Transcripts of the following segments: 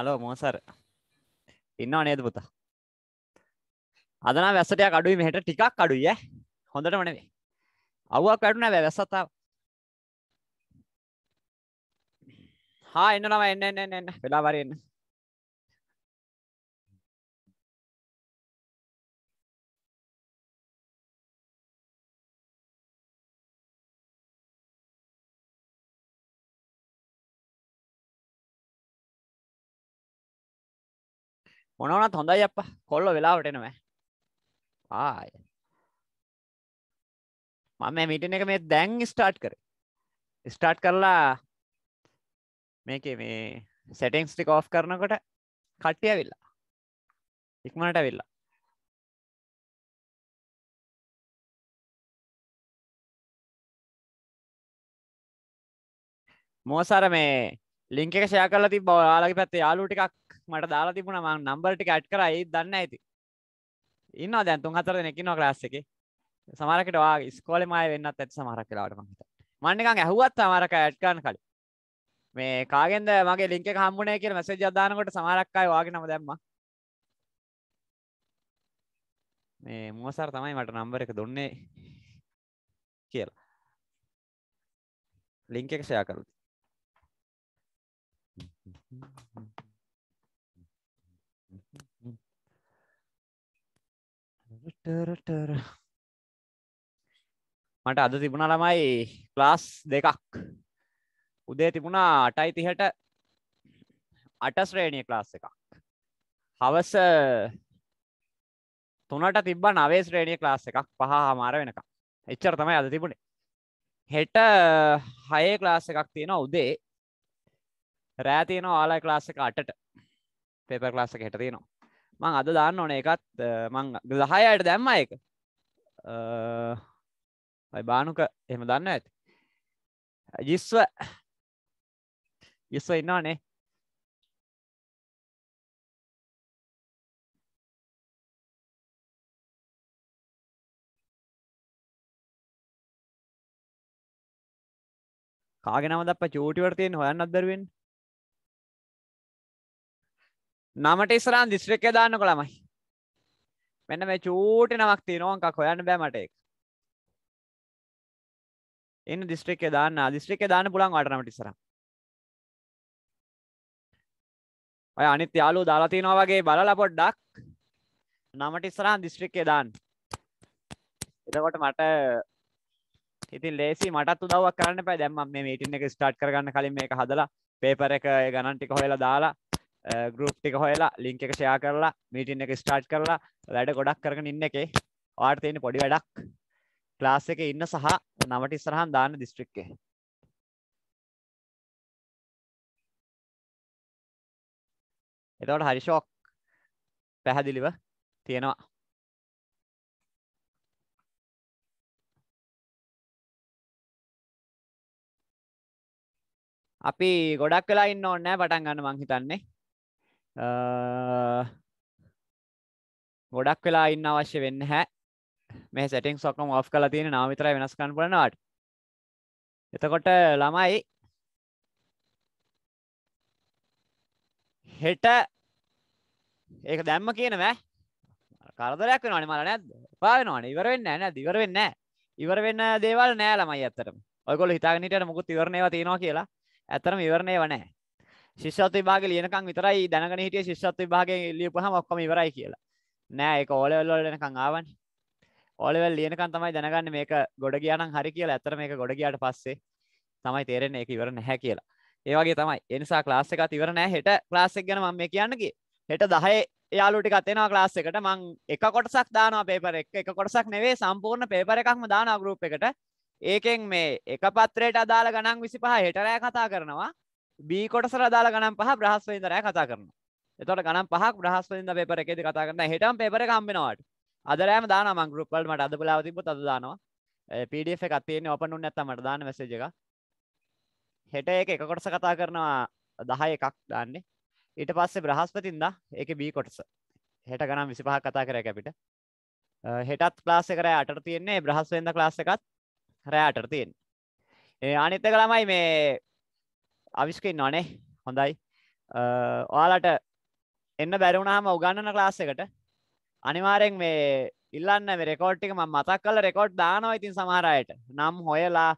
Hello මෝසර ඉන්නවා නේද පුතා අදනා වැස්සටයක් අඩුයි මෙහෙට ටිකක් අඩුයි ඈ හොඳටම නෙවෙයි අවුවක් වැටුණා බෑ වැස්සත් ආවා හා එන්න ළමයි එන්න එන්න එන්න වෙලා වරි එන්න මොනවනත් හොඳයි අප්පා කොල්ල වෙලාවට එනවා ආය මම මේ මීටින් එක මේ දැන් ස්ටාර්ට් කරේ ස්ටාර්ට් කරලා මේකේ මේ සෙටින්ග්ස් ටික ඔෆ් කරනකොට කට්ටිය ඇවිල්ලා ඉක්මනට ඇවිල්ලා මෝසාර මේ ලිංක එක ෂෙයා කරලා තිබ්බ ඔයාලගේ පැත්තේ යාළුවෝ ටිකක් මට දාලා තිබුණ මං නම්බර් ටික ඇඩ් කරා ඒ දන්න ඇති ඉන්නවා දැන් තුන් හතර දෙනෙක් ඉන්නවා ක්ලාස් එකේ සමහරකට ඔයා ඉස්කෝලේම ආයෙ වෙන්නත් ඇති සමහරක් වෙලාවට මං හිතන්නේ මං නිකන් ඇහුවත් සමහරක ඇඩ් කරන්න කලින් මේ කාගෙන්ද මගේ ලින්ක එක හම්බුනේ කියලා මැසේජ් එකක් දානකොට සමහරක් අය ඔයාගේ නම දැම්මා මේ මෝසර් තමයි මට නම්බර එක දුන්නේ කියලා ලිංක එක ෂයා කරුද ටරටර මට අද තිබුණ ළමයි ක්ලාස් දෙකක් උදේ තිබුණා අටයි තිහට අට ශ්‍රේණිය ක්ලාස් එකක් හවස තුනට තිබ නවේ ශ්‍රේණිය ක්ලාස් එකක් පහ හමාර වෙනක එච්චර තමයි අද තිබුණේ හෙට හයේ ක්ලාස් එකක් තියෙනවා උදේ රෑ තියෙනවා ආලයි ක්ලාස් එක අටට පෙපර් ක්ලාස් එක හෙට තියෙනවා මං අද දාන්න ඕන එකත් මං දහයයට දැම්ම එක බානුක එහෙම දන්න ඇති ජිස්ව ජිස්ව ඉන්නවානේ කාගෙනමදප චූටිවර්තියෙන් හොයන්න අදරුවෙන් නමට ඉස්සරහන් දිස්ත්‍රික්කය දාන්නකො ළමයි. මෙන්න මේ චූටි නමක් තියෙනවා අංකක් හොයන්න බෑ මට ඒක. එන්න දිස්ත්‍රික්කය දාන්න දිස්ත්‍රික්කය දාන්න පුළුවන් වාට නමට ඉස්සරහ. ඔය අනිත් යාළුවෝ දාලා තිනවා වගේ බලලා පොඩ්ඩක් නමට ඉස්සරහන් දිස්ත්‍රික්කය දාන්න. එතකොට මට ඉතින් ලේසි මටත් උදව්වක් කරන්න එපා. දැන් මම මේ මීටින් එක ස්ටාර්ට් කරගන්න කලින් මේක හදලා පේපර් එක ගණන් ටික හොයලා දාලා ගරුප් eh, එක හොයලා ලිංක එක ෂයා කරලා මීටින් එක ස්ටාර්ට් කරලා වැඩ ගොඩක් කරගෙන ඉන්න එකේ වාට තියෙන පොඩි වැඩක් ක්ලාස් එක ඉන්න සහ නමට ඉස්සරහම් දාන්න දිස්ත්‍රික්කේ එතවට හරි ෂෝක් පැහැදිලිව තියෙනවා අපි ගොඩක් වෙලා ඉන්න ඕන්නෑ පටන් ගන්න මං හිතන්නේ Uh, ගොඩක් වෙලා ඉන්න අවශ්‍ය වෙන්න හැ මේ සැටිං සොක්කම ඔෆ් කලා තියෙන නාමිතරයි වෙනස්කන් පලනවාට එතකොට ළමයි හෙට ඒක දැම්ම කියනව කරදරයක් වෙනවානේ මල නැද්ද? එපා වෙනවානේ. ඉවර වෙන්නේ නැහැ නේද? ඉවර වෙන්නේ නැහැ. ඉවර වෙන්න දේවල් නැහැ ළමයි ඇත්තටම. ඔයගොල්ලෝ හිතාගෙන හිටියට මොකුත් ඉවර නේවා තියනවා කියලා. ඇත්තටම ඉවර නේවා නැහැ. ශිෂ්‍යත්ව විභාගේ ලියනකම් විතරයි දැනගෙන හිටියේ ශිෂ්‍යත්ව විභාගේ ලියපුවාම ඔක්කොම ඉවරයි කියලා. නෑ ඒක ඕ ලෙවල් වලට එනකම් ආවනේ. ඕ ලෙවල් ලියනකම් තමයි දැනගන්නේ මේක ගොඩ ගියා නම් හරි කියලා. ඇත්තට මේක ගොඩ ගියාට පස්සේ තමයි තේරෙන්නේ ඒක ඉවර නැහැ කියලා. ඒ වගේ තමයි. ඒ නිසා ක්ලාස් එකත් ඉවර නෑ. හෙට ක්ලාස් එක ගැන මම මේ කියන්නේ කි. හෙට 10 යාලුට කතෙනවා ලාස් එකට මං එක කොටසක් දානවා පේපර එක එක කොටසක් නෙවේ සම්පූර්ණ පේපර එකක්ම දානවා ගරුප් එකට ඒකෙන් මේ එක පත්‍රයට අදාළ ගණන් විසි පහ හෙටරෑ කතා කරනවා B කොටසට අදාළ ගණන් පහ බ්‍රහස්පතින් තරය කතා කරනවා. එතකොට ගණන් පහක් බ්‍රහස්පතින්ද පේපර් එකේදී කතා කරනවා. හෙටම පේපර් එක හම්බ වෙනවා. අද රෑම දානවා මම group වලට මට අද බලාව තිබ්බොත් අද දානවා. PDF එකක් තියෙන්නේ open උන්නේ නැත්තම් මට දාන්න message එක. හෙට ඒක එක කොටස කතා කරනවා 10 එකක් දාන්නේ. ඊට පස්සේ බ්‍රහස්පතින්ද ඒකේ B කොටස. හෙට ගණන් 25ක් කතා කරේ අපිට. හෙටත් ක්ලාස් එක රෑ 8ට තියෙන්නේ බ්‍රහස්පතින්ද ක්ලාස් එකත් රෑ 8ට තියෙන්නේ. ඒ අනිත් එක ළමයි මේ අවිස්කෙන් නොනේ හොඳයි ඔයාලට එන්න බැරිවුණහම උගන්නන ලාස් එකට අනිවාරෙන් මේ ඉල්ලන්න රෙකෝට්ටික ම මතක් කල රෙකෝඩ් දානවා ඉතින් සමහරයට නම් හොයලා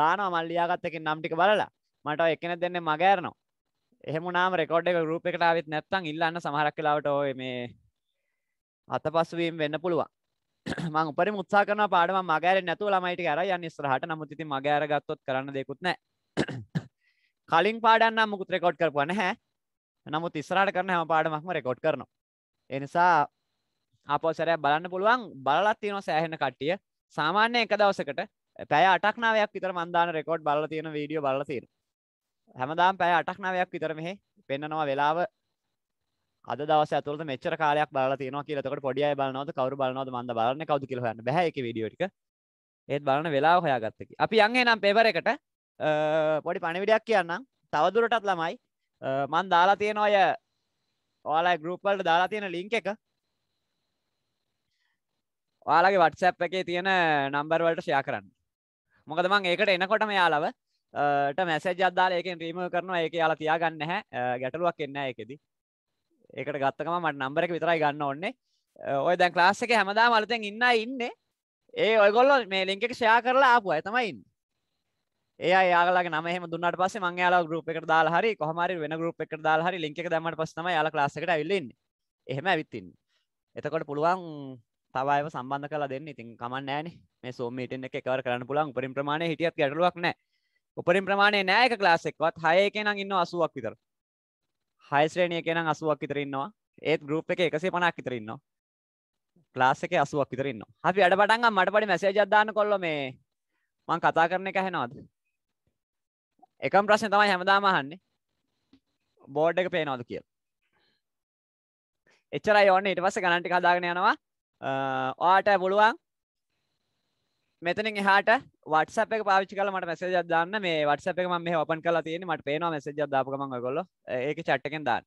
දානවා මල්ලියාගත්තකින් නම්ටික බලලා මට එකන දෙන්න මගෑරනවා එහෙමනාම රෙකෝඩ් එක රූප එකට අවිත් නැත්තං ඉල්ලන්න සමහරක් කලාවට ඔය මේ අත පස්සුවීම් වෙන්න පුළුවන් මං උපරි මුත්සා කරන පාඩම මගෑර නැතු ළමයිට අර යන්න ස්රහට නමුතිති මගෑර ගත්තොත් කරන්න දෙකුත් නෑ කලින් පාඩන්න මුකුත් රෙකෝඩ් කරපු නැහැ නමුත් ඉස්සරහට කරන හැම පාඩමක්ම රෙකෝඩ් කරනවා ඒ නිසා ආපහු සැරයක් බලන්න පුළුවන් බලලා තියෙනවා සෑහෙන කට්ටිය සාමාන්‍ය එක දවසකට පැය 8ක් 9ක් විතර මම දාන රෙකෝඩ් බලලා තියෙන වීඩියෝ බලලා තියෙනවා හැමදාම පැය 8ක් 9ක් විතර මෙහි පෙන්නනවා වෙලාව අද දවස ඇතුළත මෙච්චර කාලයක් බලලා තියෙනවා කියලා එතකොට පොඩි අය බලනවද කවුරු බලනවද මන්ද බලන්නේ කවුද කියලා හොයන්න බෑ ඒකේ වීඩියෝ ටික ඒත් බලන වෙලාව හොයාගත්ත කි. අපි යන් එනම් පේපර් එකට පොඩි පණවිඩයක් කියන්නම් තවදුරටත් ළමයි මන් දාලා තියෙන ඔය ඔයාලා ගරුප්වල්ට දාලා තියෙන ලිංක එක ඔයාලගේ වටසැප් එකේ තියෙන නම්බර්වලට ෂයා කරන්න මොකද මං ඒකට එනකොට මෙයාලව ට මැසජ අදාල එකෙන් රීම කරනවා ඒක යාලා තියාගන්න හැ ගැටලුවක් එන්න එකෙදි ඒකට ගත්තකම මට නම්බර එක විතරයි ගන්න ඕන්නේ ඔය දැන් ලාස් එක හැමදා මලතෙන් ඉන්න ඉන්න ඒ ඔයගොල්ල මේ ලිංක ෂයා කරලා ආපු අය තමයින්න ඒ යාලගේ නම හම දුන්නට පස මං යාලා ගරුප එක දා හරි කොහමරි වෙන ගරුප එක දා හරි ලික දමට පස්සම යාල ලාසකට ඇල්ලන්න එහෙම ඇවිත්තින් එතකොට පුළුවන් තවයි සම්බන්ධ කලා දෙන්න ඉතින් කමන්න ෑන මේ සෝමීට එක එකවර කරන්න පුළන් උපරින් ප්‍රමාණ හිටියත් ගැටලුවක් නෑ උපරින් ප්‍රමාණය නෑක ලාසෙක්වත් හය කෙනම් ඉන්න අසුවක් විතර හයිස්ශ්‍රේණය කෙනම් අසුවක් විතරන්නවා ඒත් ගරුප් එක එකසේ පනක් විතරන්නවා ලාස එක අසුවක් විතරන්න අපි අඩ පටන්ග මට පඩි මැසේ ජදදාන්න කොල්ල මේ මං කතා කරන එක හැනවාද එකම් ප්‍රශ්න තමයි හැමදාම අහන්නේ බෝඩ් එක පේනවද කියලා එච්චරයි ඕන්න ඊට පස්සේ ගණන් ටික හදාගෙන යනවා ඔයාට පුළුවන් මෙතනින් එහාට WhatsApp එක පාවිච්චි කරලා මට මැසේජ් එකක් දාන්න මේ WhatsApp එක මම මෙහෙ ඕපන් කරලා තියෙන්නේ මට පේනවා මැසේජ් එකක් දාපු ගමන් ඔයගොල්ලෝ ඒකේ chat එකෙන් දාන්න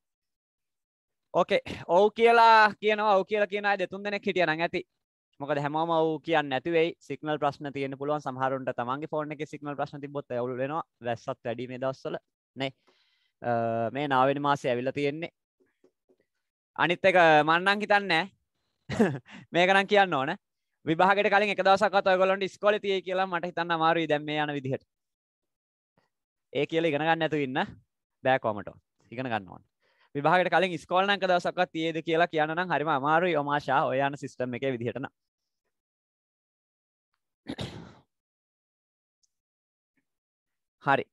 ඕකේ ඔව් කියලා කියනවා ඔව් කියලා කියන අය දෙතුන් දෙනෙක් හිටියනම් ඇති මොකද හැමෝම ඔව් කියන්න නැතුවේ සිගනල් ප්‍රශ්න තියෙන පුළුවන් සහරුන්ට තමන්ගේ ෆෝන් එක සිගනල් ප්‍රශ්න තිබොත් ඇවුල් වෙනවා වැස්සත් වැඩි මේ දවස්වල නෑ මේ නාවෙන මාසය ඇවිල්ලා තියෙන්නේ අනිත් එක මන්නම් හිතන්නේ මේකනම් කියන්න ඕන විභාගට කලින් එක දවසක් ඔයගොල්ලන්ට ඉස්කෝල තිය කියලා මට හිතන්න අමාරුයි දැන් මේ යන විදිහට ඒ කියල ඉගෙන ගන්න ඇතු ඉන්න බෑකෝමට ඉගෙන ගන්න ඕන විභාගට කලින් ස්කෝලනක දවසක් තියේද කියලා කියන්න හරිම අමාරුයි ඔමාශා ඔයන සිස්ටම් එක විදිහටන හරි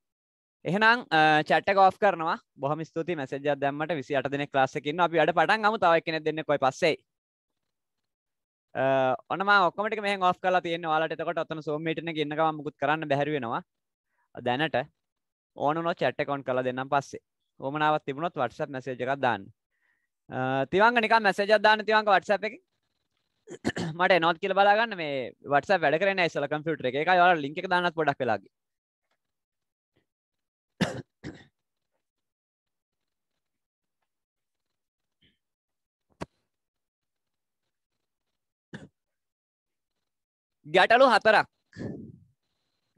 එහෙනම් චැට ගෝ් කරනවා බොහම ස්තුති මැසජ දැමට විසි අට දෙන ලාසකින්න අපි අට පටන් ගම තාවක් කෙන දෙන්න කොයි පස්සේ ඔන ඔක්කට මේ ඔ කල තියන වාලටකොට ඔත්තන සෝමටන ගන්නක මුකුත් කරන්න බැරවෙනවා දැනට ඕනනො චැට්ටකොන් කල දෙන්නම් පස්සේ ඕමනාවත් තිබුණොත් වටසප් මැසේජකක් දාන්න තිවංග නික මැසජ දාන තිවංග වටස එක මට නොත් කියල බලාගන්න මේ වටස වැඩ කරන ස්සල කම්පියුටර එක යාල ලිින්ක දානත් පොඩක් වෙලාගේ ගැටලු හතරක්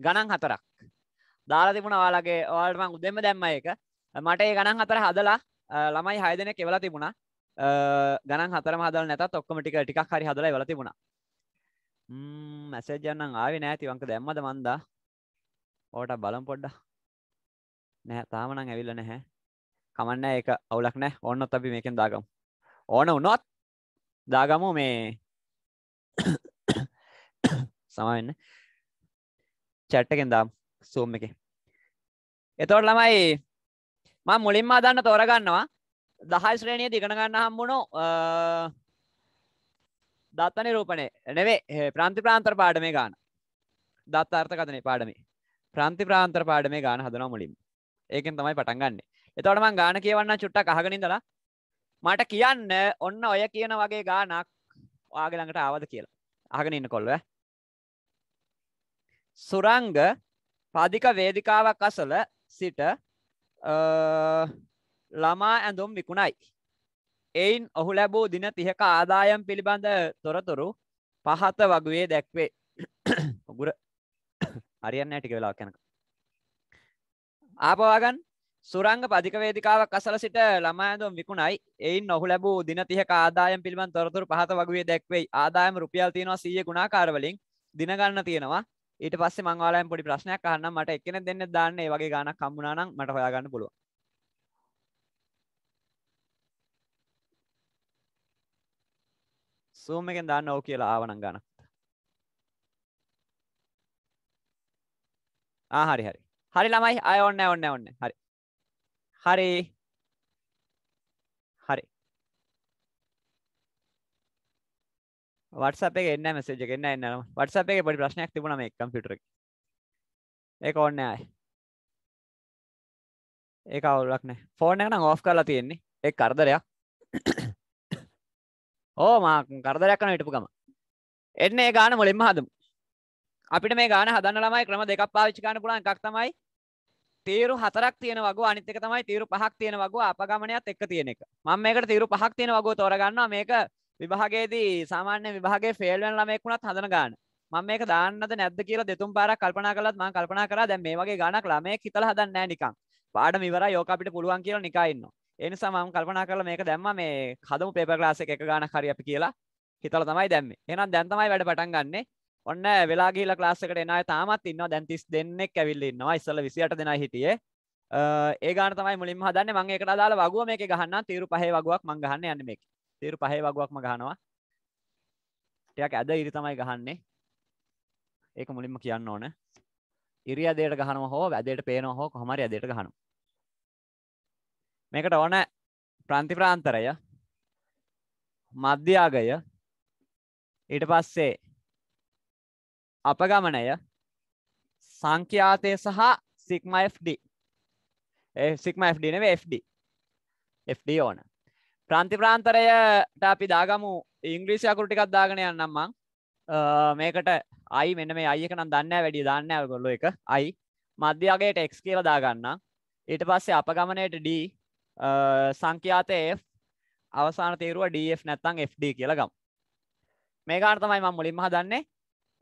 ගණන් හතරක් දාලා තිබුණ ඔයාලගේ ඔයාලට මම උදෙන්ම දැම්මා ඒක මට ඒ ගණන් හතර හදලා ළමයි 6 දෙනෙක් එවලා තිබුණා ගණන් හතරම හදලා නැතත් ඔක්කොම ටික ටිකක් හරි හදලා එවලා තිබුණා ම්ම් මැසේජ් එකක් නම් ආවේ නැහැ තිවංක දැම්මද මන්දා ඕකට බලමු පොඩ්ඩක් නැහැ තාම නම් ඇවිල්ලා නැහැ කමන්න ඒක අවුලක් නෑ ඕන්නොත් අපි මේකෙන් දාගමු ඕන වුණොත් දාගමු මේ සමවෙන්න චැට්ටකෙන් දාම් සූම් එක එතවට ළමයි ම මුලින්ම අදන්න තෝරගන්නවා දහයි ශ්‍රේණය දිගනගන්න හම්බුණු දත්තන රූපණය නෙවේ ප්‍රන්ති ප්‍රාන්තර පාඩමේ ගාන දත්තාර්ථ කතනේ පාඩමේ ප්‍රන්ති ප්‍රාන්තර පාඩමේ ගාන හදන මුලින් ඒකෙන් තමයි පටන් ගන්න එතවට මං ගාන කියවන්න චුට්ටක් අහගනින්දලා මට කියන්න ඔන්න ඔය කියන වගේ ගානක් ආගළඟට ආවද කියලා අහගෙන ඉන්න කොල්ව සුරංග පාදික වේදිකාවක් අසල සිට ළමා ඇඳුම් විකුණයි. එයින් ඔහු ලැබූ දින තිහක ආදායම් පිළිබඳ තොරතුරු පහත වගුවේ දැක්වේ ඔගුර අරියන්න ටික වෙලා කැනක. ආපවාගන් සුරංග පදිකවේදිකාවක් අසල සිට ළමාඇඳුම් විකුණයි එයින් ඔහු ලැබූ දින තිහක ආදායම් පිළිබඳ තොරතුරු පහත වගුවේ දැක්වෙයි ආදායම් රුපියල් තියෙනවා සීය ගුණාකාරවලින් දිනගන්න තියෙනවා ඊට පස්සේ මං ඔයාලෙන් පොඩි ප්‍රශ්නයක් අහන්නම් මට එක්කෙනෙක් දෙන්න දාන්න ඒ වගේ ගානක් හම්බුණා නම් මට හොයාගන්න පුළුවන්. සූම් එකෙන් දාන්න ඕක කියලා ආවනම් ගානක්. ආ හරි හරි. හරි ළමයි ආය ඕන්න ඕන්න ඕන්න. හරි. හරි වටසපේ එන්න මසේජ එකන්න එන්න වටසපේ පොඩි ප්‍රශ්නයක් තිබුණ මේ කම්පිටර ඒක ඔන්න අයි ඒක අවුලක් නෑ ෆෝර්න එකන ඕෆ් කරලා තියෙන්නේ එක් කරදරයක් ඕ මා කරදරයක් කන හිටපු ගම එන්න ඒ ගාන මුලින්ම හදමු අපිට මේ ගාන හදන්න ළමයි ක්‍රම දෙකක් පාවිච්චි කරන්න පුළුවන් එකක් තමයි තීරු හතරක් තියෙන වගුව අනිත් එක තමයි තීරු පහක් තියෙන වගුව අපගමනයත් එක්ක තියෙන එක මම මේකට තීරු පහක් තියෙන වගුව තෝරගන්නවා මේක විභාගේදී සාමාන්‍ය විභාගේ ෆෙල්වෙන් ළමෙක් වුණත් හඳන ගාන මම මේක දාන්නද නැද්ද කියලා දෙතුන් පාරක් කල්පනා කළත් මම කල්පනා කරා දැන් මේ වගේ ගානක් ළමයෙක් හිතලා හදන්නේ නැහැ නිකන් පාඩම ඉවරයි ඕක අපිට පුළුවන් කියලා නිකා ඉන්නවා ඒ නිසා මම කල්පනා කරලා මේක දැම්මා මේ හදමු පේපර් ක්ලාස් එක එක ගානක් හරි අපි කියලා හිතලා තමයි දැම්මේ එහෙනම් දැන් තමයි වැඩ පටන් ගන්නෙ ඔන්න වෙලා ගිහිල්ලා ක්ලාස් එකට එන අය තාමත් ඉන්නවා දැන් 30 දෙන්නෙක් ඇවිල්ලා ඉන්නවා ඉස්සෙල්ලා 28 දෙනයි හිටියේ ඒ ගාන තමයි මුලින්ම හදන්නේ මම ඒකට අදාළ වගුව මේකේ ගහන්නම් තීරු පහේ වගුවක් මම ගහන්න යන්නේ මේකේ තේරු පහේ වගුවක්ම ගහනවා ටයක් ඇද ඉරි තමයි ගහන්නේ ඒක මුලින්ම කියන්න ඕන ඉරි අදයට ගහනව හෝ වැදයට පේනවා හෝ කොහමරි අදයට ගහනු මේකට ඕන ප්‍රන්ති ප්‍රාන්තරය මධ්‍යයාගය ඊට පස්සේ අපගමනය සංඛ්‍යාතය සහ සික්ම FD සික්ම FD නව FD FD ඕන ප්‍රන්තිප්‍රාන්තරයට අපි දාගමු ඉංග්‍රීසි අකුරටිකක් දාගෙන යන්නම්මං මේකට අයි මෙන්න මේ අයක නම් දන්න වැඩි දන්න ගොල්ල එක අයි මධ්‍යයාගේට එක්ස් කියල දාගන්න ඊට පස්සේ අප ගමනයට ඩ සංඛ්‍යාතය අවසාන තේරුව ඩF නැත්තං FD කියලගම් මේ ගාර්තමයි මං මුලින්ම දන්නේ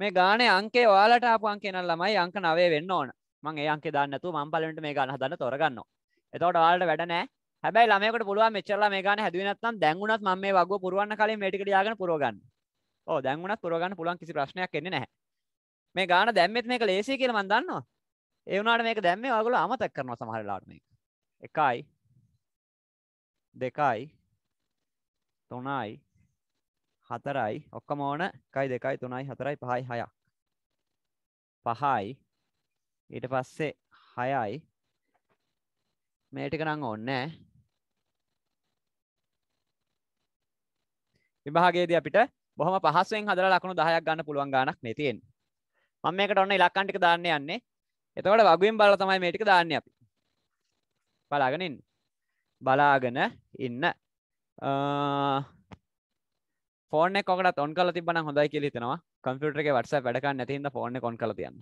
මේ ගාන අංකේ ඔයාලට අපන් කියෙන ළමයි අංක නවේ වෙන්න ඕන මං ඒ අංක දන්නතු මං පලට මේ ගන්න හදන්න තොරගන්න එතවට වාලට වැඩනෑ හැබැයි ළමයකට පුළුවන් මෙච්චර ළමයි ගන්න හැදුවේ නැත්නම් දැන් උනත් මම මේ වගුව පුරවන්න කලින් මේ ටික ලියාගෙන පුරව ගන්න. ඔව් දැන් උනත් පුරව ගන්න පුළුවන් කිසි ප්‍රශ්නයක් එන්නේ නැහැ. මේ ගාන දැම්මෙත් මේක ලේසියි කියලා මම දන්නවා. ඒ වුණාට මේක දැම්මේ ඔයගොල්ලෝ අමතක කරනවා සමහර වෙලාවට මේක. 1යි 2යි 3යි 4යි ඔක්කොම ඕන 1යි 2යි 3යි 4යි 5යි 6ක්. 5යි ඊට පස්සේ 6යි මේ ටික නම් ඕනේ නැහැ. විභාගයේදී අපිට බොහොම පහසුවෙන් හදලා ලකුණු 10ක් ගන්න පුළුවන් ගාණක් නේ තියෙන්නේ. මම මේකට ඔන්න ඉලක්කම් ටික දාන්න යන්නේ. එතකොට වගුවෙන් බලලා තමයි මේ ටික දාන්නේ අපි. බලාගෙන ඉන්න. බලාගෙන ඉන්න. ෆෝන් එක කොකටත් ඔන් කරලා තිබ්බනම් හොඳයි කියලා හිතනවා. කම්පියුටර් එකේ WhatsApp වැඩ කරන්නේ නැති හින්දා ෆෝන් එක ඔන් කරලා තියන්න.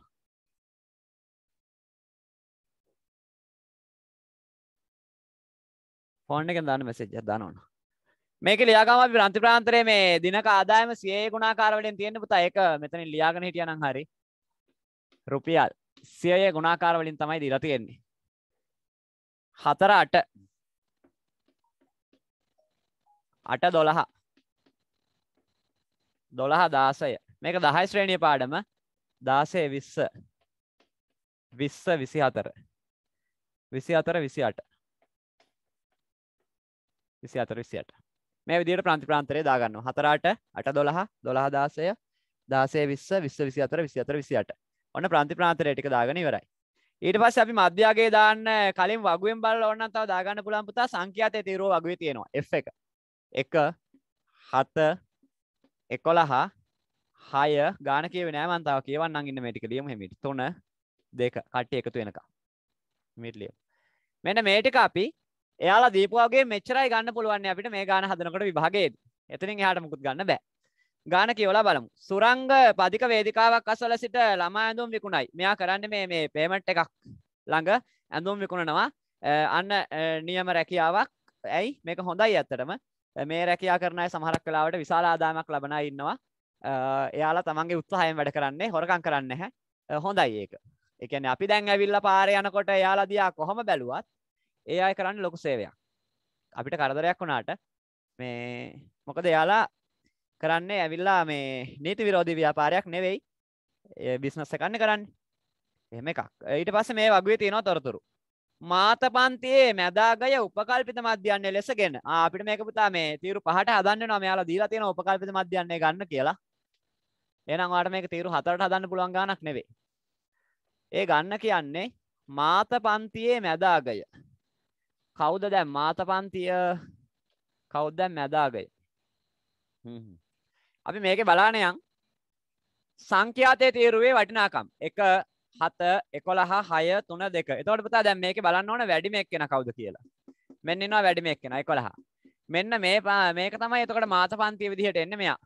ෆෝන් එකෙන් දාන්න මැසේජ් එකක් දානවා. මේක ලියාගම ප්‍රන්ති ප්‍රාන්තරය මේ දිනක ආදායම සිය ගුණාකාරවලින් තියෙන පුතා ඒක මෙතනින් ලියාගෙන හිටියනම් හරි රුපියල් සියය ගුණාකාරවලින් තමයි දීලා තියෙන්නේ හතර අට අට දොළහ දොළහ දාසය මේක දහයි ශ්‍රේණිය පාඩම දාසය විස්ස විස්ස විසි හතර විසි අතර විසි අට විසි අතර විසි අට මේ විදියට ප්‍රන්ති ප්‍රාන්තරය දාගන්න හතරාට අට දොළහ දොළහ දාසය දාසේ විස්ස විස්ස විසි අතර විසි අතර විසිට ඔන්න ප්‍රන්ති ප්‍රාන්තරය ටික දාගෙන ඉවරයි ඊට පස් අපි මධ්‍යයාගේ දාන්න කලින් වගුවෙන් බල ඔන්න තව දාගන්න පුළන් පුතා සංඛ්‍යාතය තීරෝ වගේ තියෙනවා එ එක එක හත එකොළහා හය ගාන කියව නෑමන්තාව කියවන්න ඉන්න මටික ලියම හෙමිට තොන දෙක කට්ට එකතු වෙනක මිටලියම් මෙන මේටික අපි එයාලා දීපුවාගේ මෙච්චරයි ගන්න පුළුවන් අපිට මේ ගාන හදනකොට විභාගයේදී. එතනින් එහාට මුකුත් ගන්න බෑ. ගාන කියවලා බලමු. සුරංග පදික වේදිකාවක් අසල සිට ළමා ඇඳුම් විකුණයි. මෙයා කරන්නේ මේ මේ පේමන්ට් එකක් ළඟ ඇඳුම් විකුණනවා. අන්න නියම රැකියාවක්. ඇයි? මේක හොඳයි ඇත්තටම. මේ රැකියා කරන අය සමහරක් වෙලාවට විශාල ආදායමක් ලබන අය ඉන්නවා. එයාලා තමන්ගේ උත්සාහයෙන් වැඩ කරන්නේ හොරකම් කරන්නේ නැහැ. හොඳයි ඒක. ඒ කියන්නේ අපි දැන් ඇවිල්ලා පාරේ යනකොට එයාලා දිහා කොහොම බැලුවත් ඒ අය කරන්න ලොකු සේවයක් අපිට කරදරයක් වුණාට මේ මොකද එයාලා කරන්නේ ඇවිල්ලා මේ නීති විරෝධී ව්‍යාපාරයක් නෙවෙයි බිස්නස් එකන්න කරන්න එහෙම එකක් ඊට පස්සේ මේ වගේ තියෙනවා තොරතුරු මාත පන්තියේ මැදාගය උපකල්පිත මධ්‍යන්නේ ලෙසගෙන අපිට මේක පුතා මේ තීරු පහට හදන්න නවා මෙයාලා දීලා තියෙන උපකල්පිත මධ්‍යන්නේ ගන්න කියලා එහෙනම් ඔයාලට මේක තීරු හතරට හදන්න පුළුවන් ගාණක් නෙවෙයි. ඒ ගන්න කියන්නේ මාත පන්තියේ මැදාගය කවුද දැන් මාත පන්තිය කවුද දැන් මැදාගය අපි මේක බලානයන් සංඛ්‍යාතය තීරුවේ වටිනාකම් එක හත එකොළහා හය තුන දෙක එතවට පුතා දැම් මේක බලන්න ඕන වැඩිම එක් කෙන කවුද කියලා මෙන්නනවා වැඩිම එක් කෙනයි කොළහා මෙන්න මේ පා මේක තමයි එතකට මාත පන්තිය විදිහට එන්න මෙයා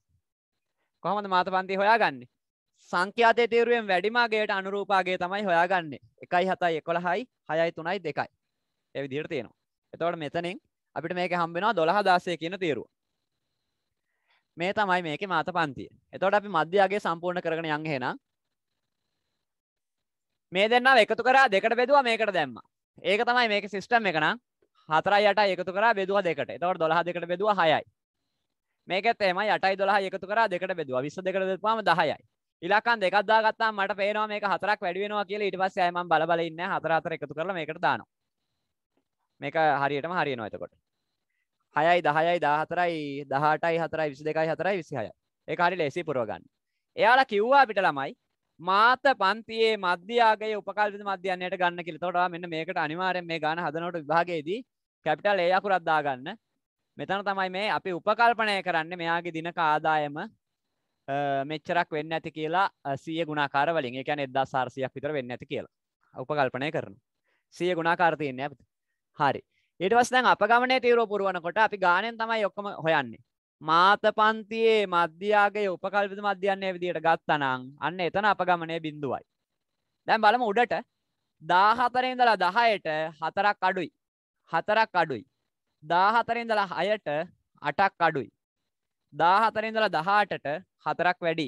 කොහොමද මාත පන්තිය හොයාගන්නේ සංඛ්‍යාතය තීරුවෙන් වැඩිමාගේට අනුරූපාගේ තමයි හොයාගන්නේ එකයි හතයි එකොළහයි හයයි තුනයි දෙකයි එවිදිහට තියෙනවා එතවට මෙතනින් අපිට මේක හම්බෙනවා දොළහ දාසය කියන තේරුව මේ තමයි මේක මාත පන්තිය එතවට අපි මධ්‍යයාගේ සම්පූර්ණ කරන යං හෙන මේ දෙන්න එකතු කරා දෙකට බෙදවා මේකට දැම්ම ඒක තමයි මේක සිිස්ටම් එකන හතරයි යට එකතු කර බෙදවා දෙකට එතවට දොළහ දෙකට බෙදවා හයයි මේකත් එම යටයි දොළහ එකතු කර දෙකට බෙදවා විස්ස දෙකට දෙපවාම දහයයි ඉලක්කන් දෙකක් දාගත්තා මට පේනවා මේක හතරක් වැඩි වෙනවා කියලා ඊට පස්සේ ආයෙ මම බල බල ඉන්නේ හතර හතර එකතු කරලා මේකට දානවා මේක හරියටම හරියනවා එතකොට හයයි දහයයි දාහතරයි දහටයි හතරයි විසි දෙකයි හතරයි විසිහය ඒ හරි ලෙසි පුරෝගන්න එයාලා කිව්වා අපිට ළමයි මාත පන්තියේ මධ්‍යයාගේ උපකල්ප මධ්‍යයන්නයට ගන්න කිල තොටවා මෙන්න මේකට අනිවාරෙන් මේ ගාන හදනොට විභාගේදී කැපිටල් ඒයකුරත්දාගන්න මෙතන තමයි මේ අපි උපකල්පනය කරන්න මෙයාගේ දින කාදායම මෙච්චරක් වෙන්න ඇති කියලා සිය ගුණාකාරවලින් එකැන එදදා සාර්සියක් විතර වෙන්න ඇති කියලා උපකල්පනය කරන සිය ගුණාකාරතියන්නේ ඇති හරි ඉටවස් දැන් අප ගමනේ තීරෝ පුරුවනකොට අපි ගානෙන් තමයි ඔක්කම හොයන්නේ මාත පන්තියේ මධ්‍යයාගේ උපකල්පිත මධ්‍යන්නේ විදියට ගත්තනං අන්න එතන අප ගමනය බිඳුවයි දැන් බලම උඩට දාහතරෙන්දලා දහයට හතරක් අඩුයි හතරක් අඩුයි දාහතරෙන්දලා හයට අටක් අඩුයි දාහතරෙන්දලා දහටට හතරක් වැඩි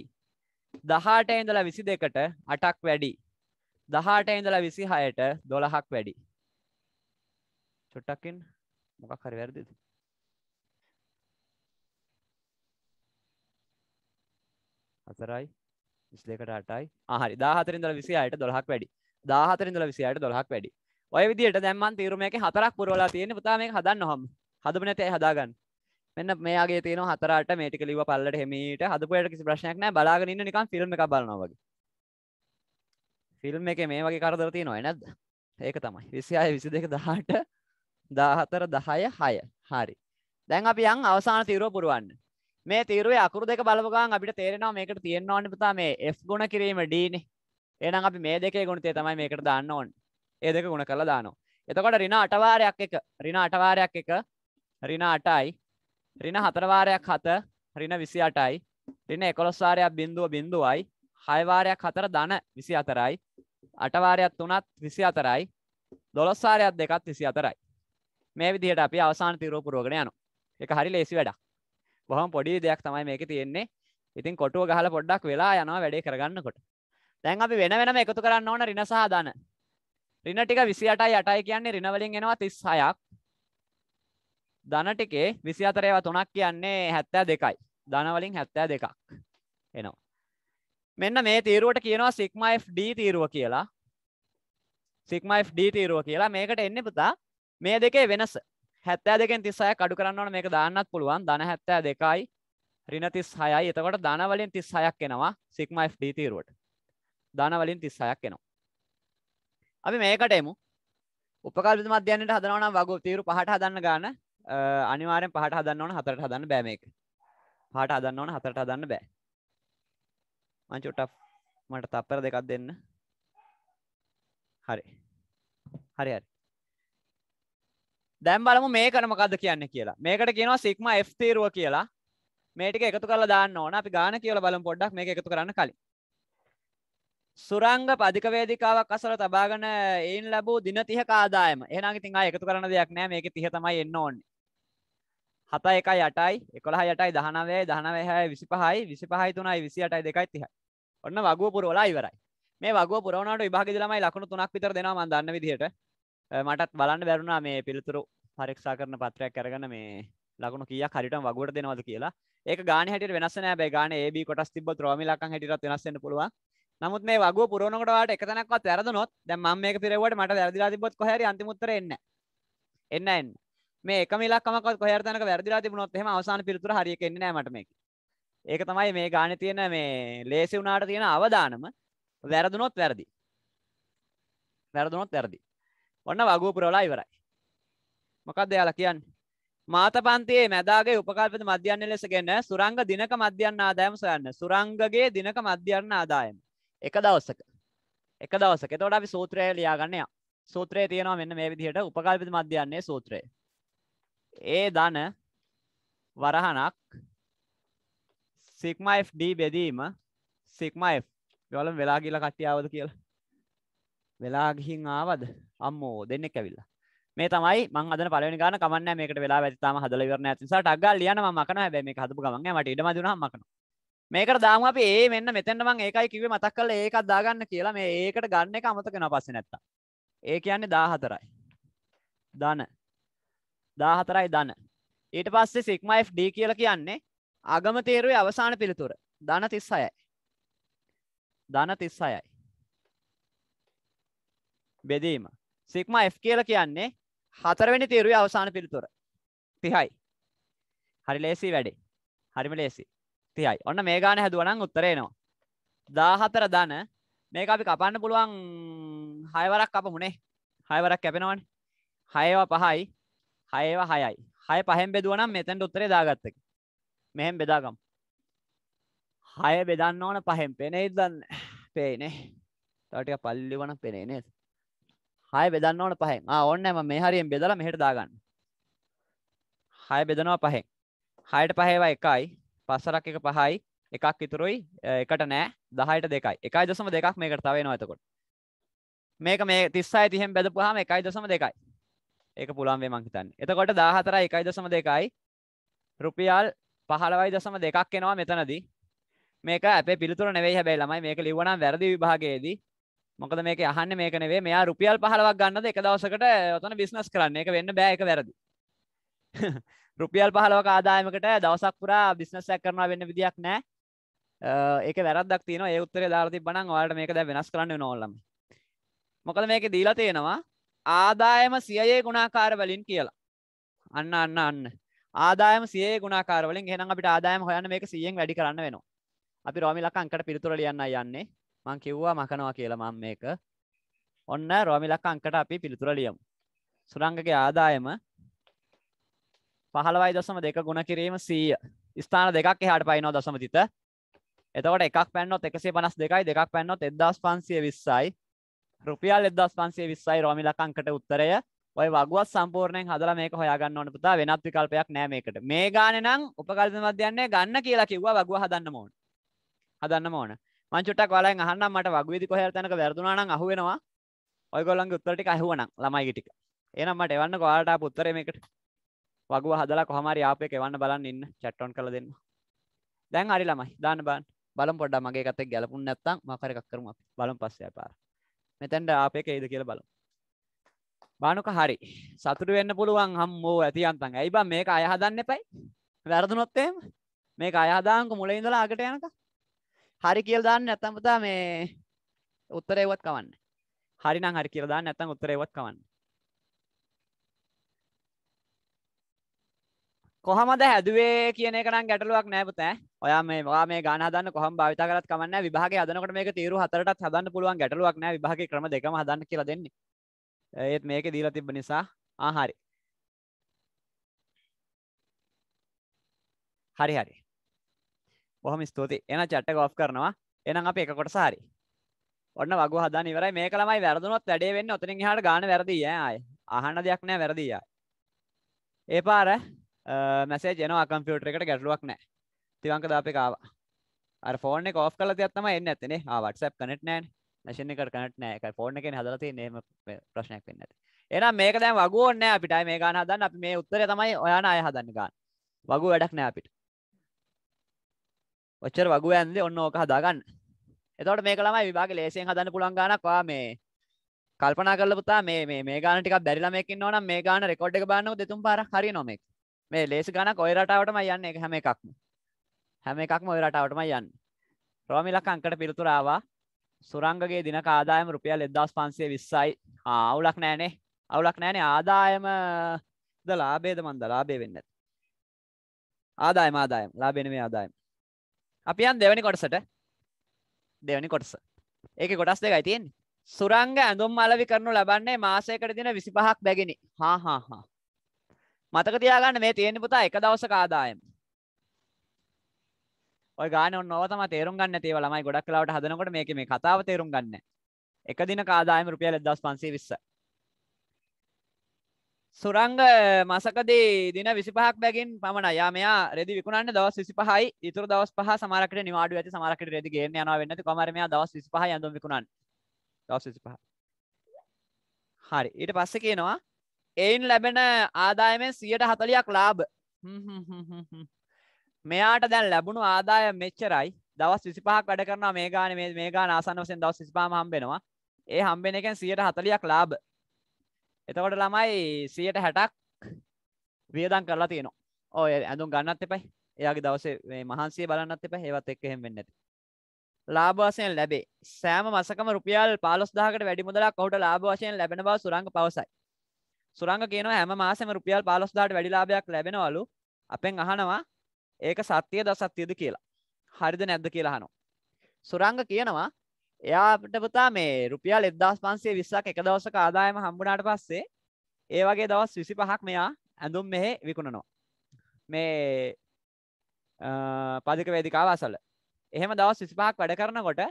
දහට ඉඳලා විසි දෙකට අටක් වැඩි දහට ඉඳලා විසි හයට දොළහක් වැඩි චොට්ටක් එන්න මොකක් හරි වැරදිද හතරයි විශ්ලේකට අටයි ආහරි 14 ඉඳලා 26ට 12ක් වැඩි 14 ඉඳලා 26ට 12ක් වැඩි ඔය විදිහට දැන් මම තීරුමයකින් හතරක් පුරවලා තියෙන්නේ පුතා මේක හදන්න ඔහම හදපු නැතේ හදාගන්න මෙන්න මෙයාගේ තියෙනවා හතර අට මේ ටික ලිව්වා පල්ලට හැමීට හදපු එකට කිසි ප්‍රශ්නයක් නැහැ බලාගෙන ඉන්න නිකන් ෆිල්ම් එකක් බලනවා වගේ ෆිල්ම් එකේ මේ වගේ කරදර තියෙනවයි නැද්ද ඒක තමයි 26 22 18 දාහතර දහය හය හරි දැන් අපි යන් අවසාන තීරුව පුරුවන්න මේ තීරුවේ අකුරු දෙක බලපුවාම අපිට තේරෙනවා මේකට තියෙන්න ඕනේ පුතා මේ f ගුණ කිරීම d නේ එහෙනම් අපි මේ දෙකේ ගුණිතය තමයි මේකට දාන්න ඕනේ ඒ දෙක ගුණ කරලා දානවා එතකොට ඍණ 8 වාරයක් 1 ඍණ 8 වාරයක් 1 ඍණ 8යි ඍණ 4 වාරයක් 7 ඍණ 28යි ඍණ 11 වාරයක් බිඳුව බිඳුවයි 6 වාරයක් 4 ධන 24යි 8 වාරයක් 3ත් 24යි 12 වාරයක් 2ත් 24යි මේ විදිහට අපි අවසාන තීරුව පුරවගෙන යනවා. ඒක හරි ලේසි වැඩක්. බොහොම පොඩි දෙයක් තමයි මේකේ තියෙන්නේ. ඉතින් කොටුව ගහලා පොඩ්ඩක් වෙලා යනවා වැඩේ කරගන්නකොට. දැන් අපි වෙන වෙනම එකතු කරන්න ඕන ඍණ සහ ධන. ඍණ ටික 28යි 8යි කියන්නේ ඍණ වලින් එනවා 36ක්. ධන ටිකේ 24 ඒවා 3ක් කියන්නේ 72යි. ධන වලින් 72ක් එනවා. මෙන්න මේ තීරුවට කියනවා sigma fd තීරුව කියලා. sigma fd තීරුව කියලා මේකට එන්නේ පුතා මේ දෙකේ වෙනස හැත්තෑ දෙකෙන් තිස්සය කඩු කරන්න ඕන මේක දාන්නත් පුළුවන් දන හැත්තෑ දෙකයි රින තිස් හයයි එතකොට ධනවලින් තිස් හයක් එනවා සික්ම FD තීරුවට ධනවලින් තිස් හයක් එනවා අපි මේකට එමු උපකල්පිත මධ්‍යයනයට හදනවා නම් වගෝ තීරු පහට හදන්න ගන්න අනිවාර්යෙන් පහට හදන්න ඕන හතරට හදන්න බෑ මේක පහට හදන්න ඕන හතරට හදන්න බෑ මං චුට්ටක් මට තප්පර දෙකක් දෙන්න හරි හරි හරි දැම් බලමු මේකට මොකක්ද කියන්න කියලා මේකට කියනවා සික්ම F තීරුව කියලා මේටික එකතු කරලා දාන්න ඕන අපි ගාන කියල බලම් පොඩ්ඩක් මේක එකතු කරන්න කලින් සුරංග පදික වේදිකාවක් අසල තබාගෙන එයින් ලැබූ දින 30ක ආදායම එහෙනම් ඉතින් ආයෙ එකතු කරන දෙයක් නෑ මේකේ 30 තමයි එන්න ඕනේ 7 1 8යි 11 8යි 19යි 19යි 6යි 25යි 25යි 3යි 28යි 2යි 30යි ඔන්න වගුව පුරවලා ඉවරයි මේ වගුව පුරවනට විභාගෙදි ළමයි ලකුණු 3ක් විතර දෙනවා මම දන්න විදිහට මටත් බලන්න බැරුණා මේ පිළිතුරු පරීක්ෂා කරන පත්‍රයක් කරගන්න මේ ලකුණු කිය හරිට වගුවට දෙනවද කියලා ඒක ගාන හැට වෙනස් නෑ ගාන ඒබ කොටස් තිබ ්‍රම ලක් හැටිට වෙනස්සන්න පුළුව නමුත් මේ වග පුරනකටට එකතනක්වත් වැරදනොත් දැම මේ පිරවට මට වැරදිලා තිබොත් කොහර අන්තිමුත්තර එන්න එන්න එන්න මේ එකමලක්මක කොහරතනක වැරදිලා තිබුණොත් එම අවසාන පිළිතුර හරි එන්නේ නෑමට මේක ඒක තමයි මේ ගාන තියෙන මේ ලේසි වුණට තියෙන අවධානම වැරදුනොත් වැරදි වැරදුනොත් වැරදි ඔන්න වගුව පුරවලා ඉවරයි. මොකක්ද එයාලා කියන්නේ? මාත පන්තියේ මැදාගේ උපකල්පිත මධ්‍යන්න ලෙසගෙන සුරංග දිනක මධ්‍යන්න ආදායම සොයන්න. සුරංගගේ දිනක මධ්‍යන්න ආදායම. එක දවසක. එක දවසක. එතකොට අපි සූත්‍රය ලියාගන්න යා. සූත්‍රයේ තියෙනවා මෙන්න මේ විදිහට උපකල්පිත මධ්‍යන්නේ සූත්‍රය. ඒ ධන වරහණක් සිග්මා F D බෙදීම සිග්මා F. ඔයාලම වෙලා ගිහලා කට්ටිය ආවද කියලා. වෙලා ගිහින් ආවද අම්මෝ දෙන්නෙක් ඇවිල්ලා මේ තමයි මං අද පලවෙනි ගාන කමන්න මේකට වෙලා ඇතිතම හදල ඉවරණ ඇති නිසා ටක්ගල් ලියන මකන හැබැයි මේක හදපු ගමන් මට ඉඩම දුනා මකනවා මේකට දාම අප ඒ මෙන්න මෙතැන්න මං ඒකයි කිවේ මතක් කල ඒකත් දාගන්න කියලා මේ ඒකට ගන්න එක අමතකෙන පස්ස නැත්ත ඒ කියන්නේ දාහතරයි දන දාහතරයි දන ඊට පස්සේ සික්මයිෆ්ඩ කියල කියන්නේ අගම තේරුවේ අවසාන පිළිතුර දන තිස් සයයි දන තිස් සයයි බෙදීම. සිග්ම F කියලා කියන්නේ හතරවෙනි තීරුවේ අවසාන පිළිතුර. 30යි. හරි ලේසි වැඩේ. හරිම ලේසි. 30යි. ඔන්න මේ ගාන හැදුවා නම් උත්තරේ එනවා. 14 ධන මේක අපි කපන්න පුළුවන් 6 වරක් කපමුනේ. 6 වරක් කැපෙනවනේ. 6 ඒවා 5යි. 6 ඒවා 6යි. 6 පහෙන් බෙදුවා නම් මෙතනට උත්තරේ දාගත්තක. මෙහෙන් බෙදාගමු. 6 බෙදන්න ඕන පහෙන්. පෙනේ දන්නේ. පේනේ. තව ටික පල්ලිවනම් පෙනේ නේද? හය බෙදන්න ඕන පහෙන් ආ ඕන්න මම මේ හරියෙන් බෙදලා මෙහෙට දාගන්න හය බෙදනවා පහෙන් හයට පහේවා එකයි පස්සරක් එක පහයි එකක් ඉතුරුයි එකට නෑ දහයට දෙකයි එකයි දසම දෙකක් මේකට තව එනවා එතකොට මේක මේ තිස්සයි තිහෙන් බැදපුවාම එකයි දසම දෙකයි ඒක පුළුවන් වේ මං හිතන්නේ එතකොට 14යි එකයි දසම දෙකයි රුපියල් 15යි දසම දෙකක් එනවා මෙතනදී මේක අපේ පිළිතුර නෙවෙයි හැබැයි ළමයි මේක ලිව්වනම් වැරදි විභාගයේදී මොකද මේක අහන්න මේක නෙවේ මෙයා රුපියල් පහලවක් ගන්නද එක දවසකට ඔතන බිස්නස් කරන්න එක වෙන්න බෑ එක වැරදි රුපියල් පහලවක ආදායමකට දවසක් පුරා බිස්නස්සයක් කරනවා වෙන්න විදියක් නෑ ඒක වැරද්දක් තියෙනවා ඒ උත්තරේ දාලා තිබ්බනම් ඔයාලට මේක දැන් වෙනස් කරන්න වෙනවා ඕල්ලම මොකද මේක දීලා තියෙනවා ආදායම සියයේ ගුණාකාර වලින් කියලා අන්න අන්න අන්න ආදායම සියයේ ගුණාකාර වලින් එහෙනම් අපිට ආදායම හොයන්න මේක 100ෙන් වැඩි කරන්න වෙනවා අපි රෝමි ලක අංකට පිළිතුර ලියන්න යන්නේ මං කිව්වා මකනවා කියලා මං මේක ඔන්න රෝමිලක් අංකට අපි පිළිතුර ලියමු සුරංගගේ ආදායම පහළවයි දසම දෙක ගුණ කිරීම සීය ස්ථාන දෙකක් එහාට පයිනෝ දසම තිත එතකොට එකක් පැන්නොත් එකසේ පනස් දෙකයි දෙකක් පැන්නොත් එදස් පන්සිය විස්සයි රුපියල් එදස් පන්සේ විස්සයි රෝමිලක් අංකට උත්තරය ඔය වගුවත් සම්පූර්ණයෙන් හදලා මේක හොයාගන්න ඕන පුතා වෙනත් විකල්පයක් නෑ මේකට මේ ගානේ නම් උපකල්ප මධ්‍යන්නේ ගන්න කියලා කිව්වා වගුව හදන්න ඕන හදන්න ඕන මං චුට්ටක් ඔයාලෙන් අහන්නම් මට වගුවේදී කොහේ හරි තැනක වැරදුනා නම් අහුවෙනවා ඔයගොල්ලන්ගේ උත්තර ටික අහුවනම් ළමයිගේ ටික එහෙනම් මට එවන්න ඔයාලට ආපු උත්තරේ මේකට වගුව හදලා කොහම හරි ආපේ එවන්න බලන්න ඉන්න chat on කරලා දෙන්න දැන් හරි ළමයි දාන්න බලන්න බලමු පොඩ්ඩක් මගේ එකත් එක්ක ගැලපුණ නැත්නම් මොකක් හරි එකක් කරමු අපි බලමු පස්සේ ආපාර මෙතෙන්ට ආපේ කේද කියලා බලමු බානුක හරි සතුට වෙන්න පුළුවන් හම්මෝ ඇති අන්තන් ඇයි බං මේක අය හදන්න එපයි වැරදුනොත් එහෙම මේක අය හදාංක මුලින් ඉඳලා අගට යනකම් හරි කියල් දාන්න නැත්තම් පුතා මේ උත්තරේවත් කවන්න හරි නම් හරි කියලා දාන්න නැත්තම් උත්තරේවත් කවන්න කොහමද හැදුවේ කියන එක නම් ගැටලුවක් නෑ පුතේ ඔයා මේ ඔයා මේ ගාන හදන්න කොහොම භාවිත කරලත් කමක් නෑ විභාගේ හදනකොට මේක තීරු හතරටත් හදන්න පුළුවන් ගැටලුවක් නෑ විභාගේ ක්‍රම දෙකම හදන්න කියලා දෙන්නේ ඒත් මේකේ දීලා තිබ්බ නිසා ආ හරි හරි හරි බොහොම ස්තුති එන චට්ට ගෝ් කරනවා එනම් අප එකකොට සාරි ඔන්න වග හද නිවරයි මේ කළමයි වැරදුනොත් වැඩේ වෙන්න ඔතනින් හට ගාන වැරදිය අය අහන්න දෙයක් නෑ වැරදිය ඒ පාර මැසේ ජන කම්පියුටර එකට ගැටලුවක් නෑ තිවංක දාපි කාව ෆෝන කෝ කල තියත්තම එන්න ඇතිනේ වටසප් කනට නෑන් නැශන එකට කනට නෑ එක ෆෝර්න එකෙන් හදලති නම ප්‍රශ්නයක් වෙන්න ඇති එනම් මේක දැන් වගුවන්න අපිට මේ ගාන හදන්න අප මේ උත්තර තමයි ඔයාන අය හදන්න ගන්න වගු වැඩක් නෑ අපිට ඔච්චර වගු ඇන්ද ඔන්න ඕක හදාගන්න එතවට මේ ළමයි විභාග ලේසියෙන් හදන්න පුළන් ගනක්වා මේ කල්පනා කරල පුතා මේ මේ ගානටික බැරිලමෙක් නොන මේ ගාන රෙකෝඩ් එක බන්නව දෙතුම් පාර හරි නොමෙක් මේ ලේසි ගන කොයි රටාවටම යන්න එක හැම එකක්ම හැම එකක්ම ඔය රටාවටම යන්න රෝමිලක් අංකට පිළිතුරාවා සුරංගගේ දින කාදායම රුපියල් එදදාස් පන්සේ විස්සයි අවුලක් නෑනේ අවුලක් නෑනේ ආදායම ද ලාබේද මන්ද ලාබේ වෙන්න ආදායම ආදායම් ලාබෙන මේ ආදායම් අපි යන් දෙවැනි කොටසට දෙවැනි කොටස ඒක කොටස් දෙකයි තියෙන් සුරංග ඇඳුම් අලවි කරනු ලබන්නේ මාසයකට දින විසි පහක් බැගෙන හා හා හා මතක තියාගන්න මේ තියෙන පුතා එක දවස කාදායම ඔය ගාන නොවතම තේරුම් ගන්න තේව ළමයි ගොඩක් කලාවට හදනකොට මේක මේ කතාව තේරුම් ගන්න එක දින කාදායම රුපියල් 1520 සුරංග මසකදී දින විසිපහක් බැගින් පමණ යාමයා රෙදි විකුණන්න දවස් විසිපහයි ඉතුර දවස් පහ සමාරකට නිවාඩු ඇති සමාරකට රෙදි ගේන්න යනවා වෙන්නති කොමරමයා දවස් විසිපහ යඳුම් විකුණන් දවස් විසිපහ හරි ඊට පස්ස කියනවා එයින් ලැබෙන ආදායමෙන් සියට හතලියක් ලාබ මෙයාට දැන් ලැබුණු ආදාය මෙච්චරයි දවස් විසිපහක් වැඩ කරනවා මේ ගාන මේ ගාන ආසන්න වසෙන් දවස් විසිපාම හම්බෙනවා ඒ හම්බෙන එකෙන් සියට හතලියක් ලාබ එතකොට ළමයි සියයට හැටක් වියදන් කරලා තියෙනවා ඔය ඇඳුම් ගන්නත් එපයි එයාගේ දවසේ මහන්සේ බලන්නත් එප ඒවත් එක් එහෙම වෙන්න ඇති ලාභවසයෙන් ලැබේ සෑම මසකම රුපියල් පාලොස්දාකට වැඩි මුදලක් ඔහුට ලාභවශයෙන් ලැබෙන බව සුරංග පවසයි සුරංග කියනවා හැම මාසෙම රුපියල් පාලොස්දාට වැඩි ලාභයක් ලැබෙනවලු අපෙන් අහනවා ඒක සත්‍යයද අසත්‍යද කියලා හරිද නැද්ද කියලා අහනවා සුරංග කියනවා එයාට පුතා මේ රුපියල් එදදාස් පන්සේ විස්සක් එක දවසක ආදායම හම්බුණට පස්සේ ඒ වගේ දවස් විසි පහක් මෙයා ඇඳුම් මෙහෙ විකුණනවා මේ පදික වේදිකාව අසල එහෙම දවස් විසිපහක් වැඩ කරනකොට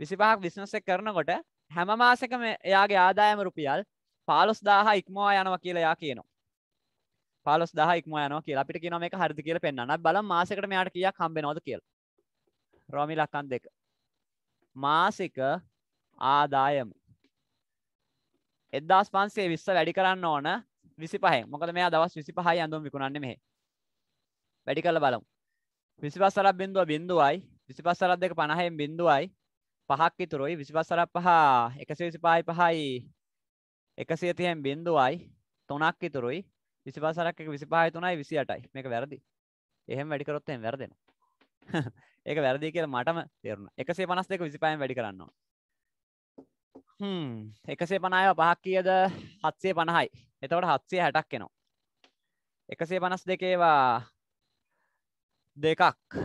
විසිපහක් විශ්නසෙක් කරනකොට හැම මාසකම එයාගේ ආදායම රුපියල් පාලොස් දාහ ඉක්මවා යනවා කියලා යා කියනවා පාලොස් දාහ ඉක්මවා යනවා කියලා අපිට කියනවා මේක හරිද කියලා පෙන්වන්න බලමු මාසෙකට මෙයාට කීයක් හම්බෙනවද කියලා රෝමි ලක්කන් දෙක මාසික ආදායම. එදදාස් පන්සේ විස්ස වැඩි කරන්න ඕන විසි පහ මොකද මේ දවස් විසි පහයි ඇඳුම් විකුණන්න මෙහෙ වැඩි කල බලමු විසිපස්සරක් බිඳුව බිඳුවයි විසිපස්සරක් දෙක පණහෙන් බිඳුවයි පහක් ඉතුරුයි විසිපස්සරක් පහ එකසේ විසි පහයි පහයි එකසිය තියෙන් බිඳුවයි තුනක් ඉතුරුයි විසිපසරක් එක විසිපහයි තුනයි විසි අටයි මේක වැරදි එහෙම වැඩිකරොත්තයෙන් වැරදෙන ඒක වැරදි කියල මටම තේරුණ එකසේ පනස් දෙක විසිපයම් වැඩි කරන්නවා එකසේ පණය පහක් කියද හත්සේ පණහයි එතවට හත්සේ හැටක් කෙනවා එකසේ පනස් දෙකේවා දෙකක්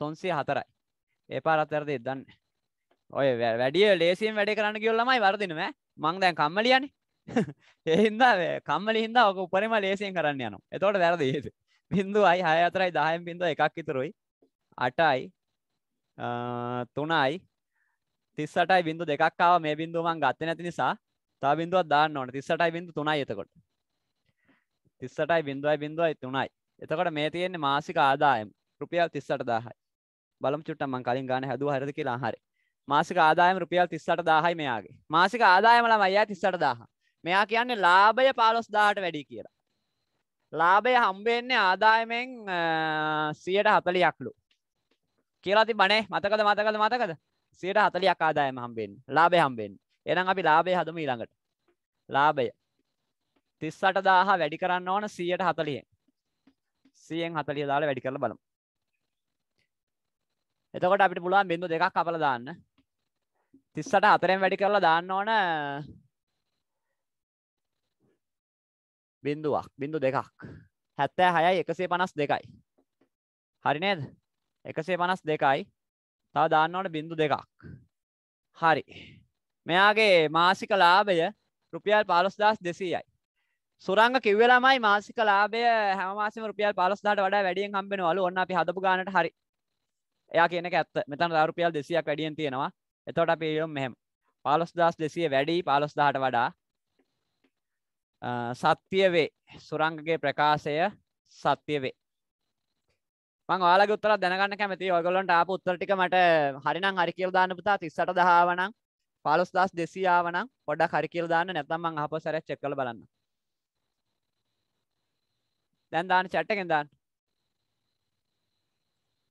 තොන්සේ හතරයි ඒ පාරත්තරදේ දන්න ඔය වැඩිය ලේසින් වැඩ කරන්න කියල් ළමයි වරදිනම මං දැන් කම්මලියන එහින්ද කම්මලි හින්ද ඔක උපරිම ලේසියෙන් කරන්න යනු එතවට වැරදි බින්දු අයි හය අතරයි දායම් බිඳ එකක් ඉතුරුයි අටයි තුනයි තිස්සටයි බිඳු දෙකක්කාව මේ බිඳුවන් ගත්ත නැති නිසා තා බිඳුව දාන්න ඕන තිස්සටයි බිඳු තුනයි එතකොට තිස්සටයි බිඳුවයි බිඳුවයි තුනයි එතකොට මේ තියෙන්නේ මාසික ආදායම් රුපියල් තිස්සට දාහයි බලම් චුට්ට මං කලින් ගාන හැදුව හරිද කියලා හරි මාසික ආදායම් රුපියල් තිස්සට දාහයි මෙයාගේ මාසික ආදායම ළමයි අයියා තිස්සට දාහ මෙයා කියන්නේ ලාභය පාලොස් දාහට වැඩි කියලා ලාභය හම්බෙන්නේ ආදායමෙන් සියට හතලියක්ලු කියලා තිබනේ මතකද මතකද මතකද 140ක් ආදායම හම්බෙන්නේ ලාභය හම්බෙන්නේ එහෙනම් අපි ලාභය හදමු ඊළඟට ලාභය 38000 වැඩි කරන්න ඕන 140න් 100න් 40 දාලා වැඩි කරලා බලමු එතකොට අපිට පුළුවන් බිංදු දෙකක් කපලා දාන්න 38 4ෙන් වැඩි කරලා දාන්න ඕන බිංදුවක් බිංදු දෙකක් 76යි 152යි හරි නේද එකසේ පනස් දෙකයි තව දාන්නවට බිඳු දෙකක් හරි මෙයාගේ මාසික ලාභය රුපියල් පාලොස්දස් දෙසීයයි සුරංග කිව්වලමයි මාසික ලාබය හැමමාසම රුපියල් පාලොස්දාට වඩා වැඩියෙන් හම්බෙනවලු ඔන්න අපි හදපු ගානට හරි එයා කියන ඇත්ත මෙතන රුපියල් දෙසියක් වැඩියෙන් තියෙනවා එතවට අපි ියම් මෙහෙම පාලොස්දස් දෙසිය වැඩි පාලොස්දාට වඩා සත්‍යය වේ සුරංගගේ ප්‍රකාශය සත්‍යය වේ මං ඔයාලා උත්තර දැනගන්න කැමති ඔයගොල්ලන්ට ආපු උත්තර ටික මට හරිනම් හරි කියලා දාන්න පුතා 38000 වනම් 15200 ආවනම් පොඩ්ඩක් හරි කියලා දාන්න නැත්නම් මං ආපහු සැරයක් චෙක් කරලා බලන්න දැන් දාන්න chat එකෙන් දාන්න